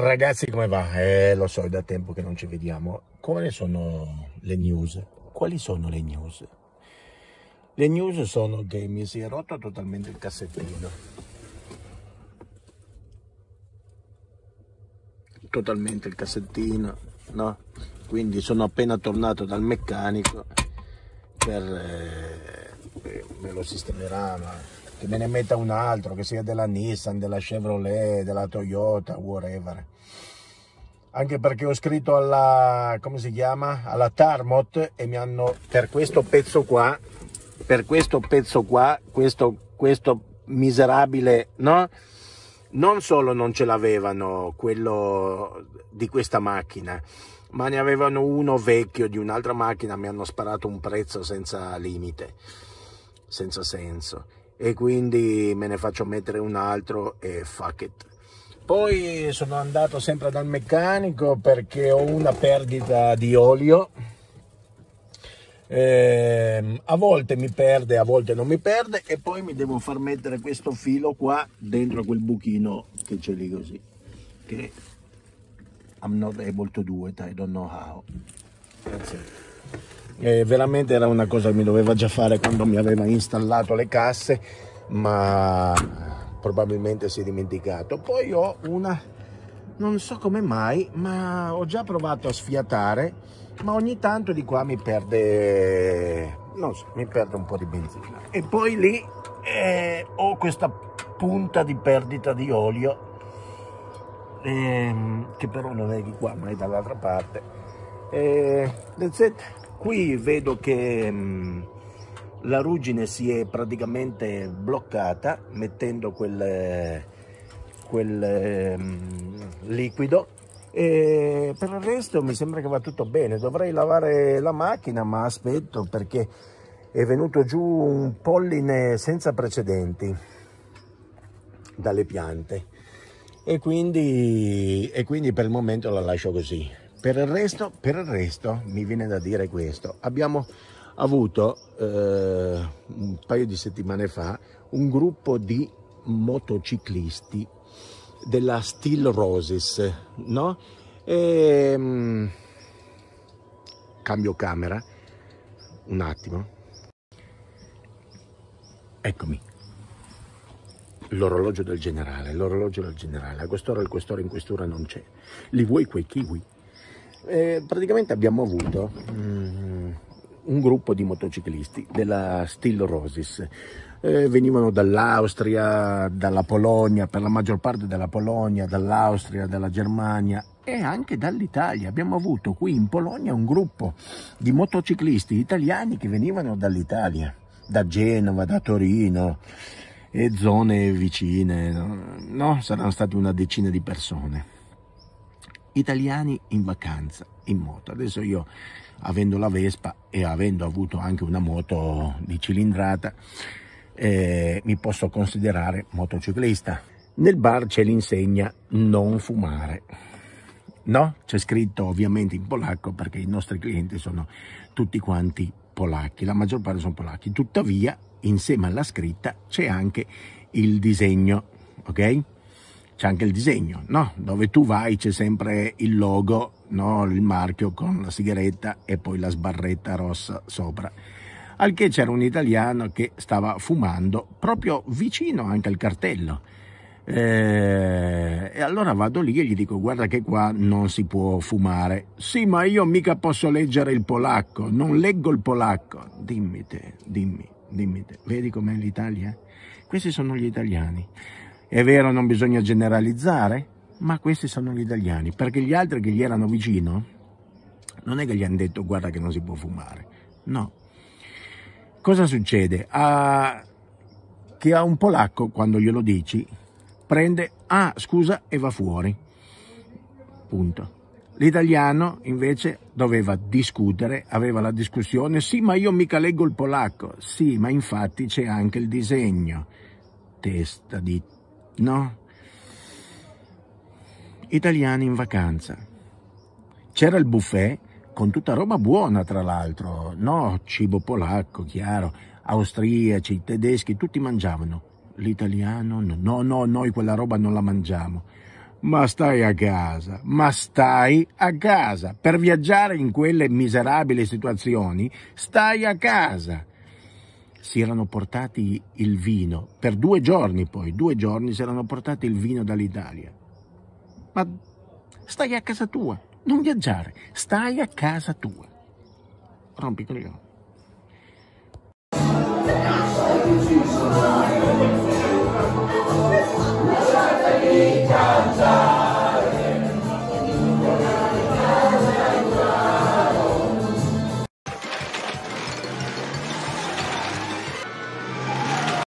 Ragazzi, come va? Eh, lo so, è da tempo che non ci vediamo. Come sono le news? Quali sono le news? Le news sono che mi si è rotto totalmente il cassettino. Totalmente il cassettino, no? Quindi sono appena tornato dal meccanico per... Eh, me lo sistemerà, ma che me ne metta un altro, che sia della Nissan, della Chevrolet, della Toyota, whatever. Anche perché ho scritto alla, come si chiama? Alla Tarmot e mi hanno, per questo pezzo qua, per questo pezzo qua, questo, questo miserabile, no? Non solo non ce l'avevano quello di questa macchina, ma ne avevano uno vecchio di un'altra macchina, mi hanno sparato un prezzo senza limite, senza senso e quindi me ne faccio mettere un altro e fuck it. Poi sono andato sempre dal meccanico perché ho una perdita di olio. Eh, a volte mi perde, a volte non mi perde e poi mi devo far mettere questo filo qua dentro quel buchino che c'è lì così. Che I'm not able to do it, I don't know how. That's it. E veramente era una cosa che mi doveva già fare quando mi aveva installato le casse, ma probabilmente si è dimenticato. Poi ho una, non so come mai, ma ho già provato a sfiatare, ma ogni tanto di qua mi perde, non so, mi perde un po' di benzina. E poi lì eh, ho questa punta di perdita di olio, ehm, che però non è di qua, ma è dall'altra parte. Eh, that's it qui vedo che mh, mm, la ruggine si è praticamente bloccata mettendo quel, quel mh, mm, liquido e per il resto mi sembra che va tutto bene dovrei lavare la macchina ma aspetto perché è venuto giù un polline senza precedenti dalle piante e quindi, e quindi per il momento la lascio così per il, resto, per il resto, mi viene da dire questo. Abbiamo avuto eh, un paio di settimane fa un gruppo di motociclisti della Steel Roses, no? E, um, cambio camera, un attimo. Eccomi. L'orologio del generale, l'orologio del generale. A quest'ora il quest'ora in questura non c'è. Li vuoi quei kiwi? eh, praticamente abbiamo avuto mm, un gruppo di motociclisti della Steel Roses. Eh, venivano dall'Austria, dalla Polonia, per la maggior parte dalla Polonia, dall'Austria, dalla Germania e anche dall'Italia. Abbiamo avuto qui in Polonia un gruppo di motociclisti italiani che venivano dall'Italia, da Genova, da Torino e zone vicine, no? Saranno state una decina di persone italiani in vacanza in moto. Adesso io avendo la Vespa e avendo avuto anche una moto di cilindrata eh, mi posso considerare motociclista. Nel bar c'è l'insegna non fumare. No, c'è scritto ovviamente in polacco perché i nostri clienti sono tutti quanti polacchi, la maggior parte sono polacchi. Tuttavia, insieme alla scritta c'è anche il disegno, ok? c'è anche il disegno, no? Dove tu vai c'è sempre il logo, no? Il marchio con la sigaretta e poi la sbarretta rossa sopra. Al che c'era un italiano che stava fumando proprio vicino anche al cartello. Eh, e allora vado lì e gli dico: Guarda, che qua non si può fumare. Sì, ma io mica posso leggere il polacco, non leggo il polacco. Dimmi te, dimmi, dimmi te. Vedi com'è l'Italia? Questi sono gli italiani. È vero, non bisogna generalizzare, ma questi sono gli italiani, perché gli altri che gli erano vicino non è che gli hanno detto guarda che non si può fumare, no. Cosa succede? A... Che a un polacco, quando glielo dici, prende, ah scusa, e va fuori. Punto. L'italiano invece doveva discutere, aveva la discussione, sì ma io mica leggo il polacco, sì ma infatti c'è anche il disegno, testa di No. Italiani in vacanza. C'era il buffet con tutta roba buona, tra l'altro. No, cibo polacco, chiaro, austriaci, tedeschi, tutti mangiavano. L'italiano no, no, no, noi quella roba non la mangiamo. Ma stai a casa, ma stai a casa. Per viaggiare in quelle miserabili situazioni, stai a casa si erano portati il vino, per due giorni poi, due giorni si erano portati il vino dall'Italia. Ma stai a casa tua, non viaggiare, stai a casa tua. Rompi coglione. Ciao ciao!